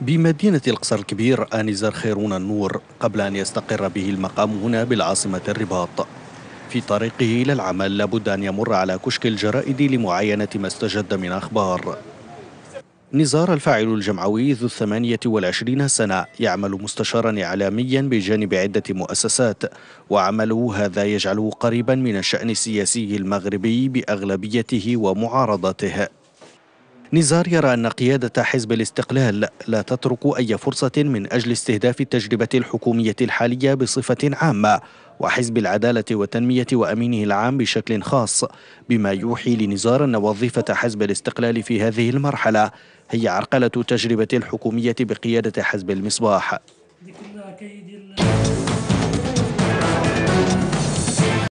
بمدينة القصر الكبير أنزار خيرون النور قبل أن يستقر به المقام هنا بالعاصمة الرباط في طريقه إلى العمل لابد أن يمر على كشك الجرائد لمعاينة ما استجد من أخبار نزار الفاعل الجمعوي ذو الثمانية والعشرين سنة يعمل مستشارا إعلاميا بجانب عدة مؤسسات وعمله هذا يجعله قريبا من الشأن السياسي المغربي بأغلبيته ومعارضته نزار يرى أن قيادة حزب الاستقلال لا تترك أي فرصة من أجل استهداف التجربة الحكومية الحالية بصفة عامة وحزب العدالة والتنمية وأمينه العام بشكل خاص بما يوحي لنزار أن وظيفة حزب الاستقلال في هذه المرحلة هي عرقلة تجربة الحكومية بقيادة حزب المصباح